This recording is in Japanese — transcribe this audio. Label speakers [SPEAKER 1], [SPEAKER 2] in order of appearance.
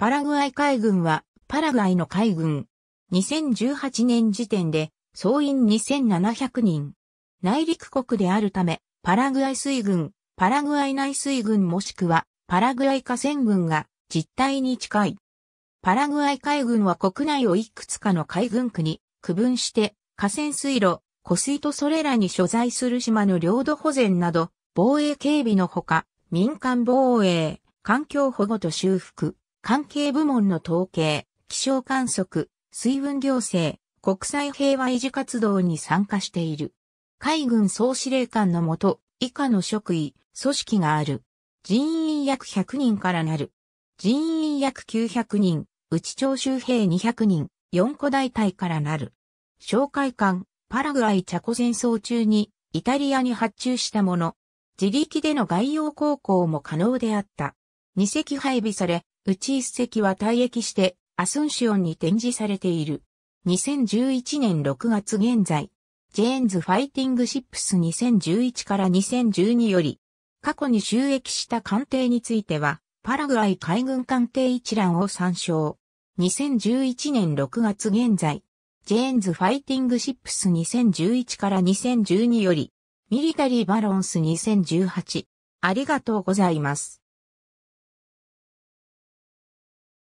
[SPEAKER 1] パラグアイ海軍は、パラグアイの海軍。2018年時点で、
[SPEAKER 2] 総員2700人。内陸国であるため、パラグアイ水軍、パラグアイ内水軍もしくは、パラグアイ河川軍が実態に近い。パラグアイ海軍は国内をいくつかの海軍区に区分して、河川水路、湖水とそれらに所在する島の領土保全など、防衛警備のほか、民間防衛、環境保護と修復、関係部門の統計、気象観測、水分行政、国際平和維持活動に参加している。海軍総司令官のもと、以下の職位、組織がある。人員約100人からなる。人員約900人、内徴州兵200人、4個大隊からなる。紹介官、パラグアイチャコ戦争中に、イタリアに発注したもの。自力での外洋航行も可能であった。二隻配備され、うち一隻は退役して、アスンシオンに展示されている。2011年6月現在、ジェーンズファイティングシップス2011から2012より、過去に収益した艦艇については、パラグアイ海軍艦艇一覧を参照。2011年6月現在、ジェーンズファイティングシップス2011から2012より、ミリタリーバロンス2018。
[SPEAKER 1] ありがとうございます。